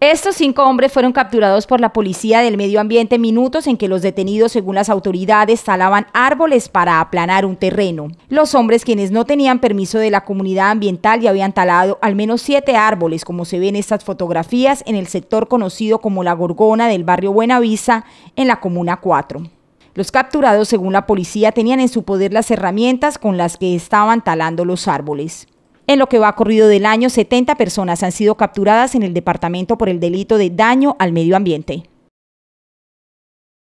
Estos cinco hombres fueron capturados por la policía del medio ambiente minutos en que los detenidos, según las autoridades, talaban árboles para aplanar un terreno. Los hombres, quienes no tenían permiso de la comunidad ambiental, ya habían talado al menos siete árboles, como se ven en estas fotografías, en el sector conocido como La Gorgona del barrio Buenavisa, en la Comuna 4. Los capturados, según la policía, tenían en su poder las herramientas con las que estaban talando los árboles. En lo que va corrido del año, 70 personas han sido capturadas en el departamento por el delito de daño al medio ambiente.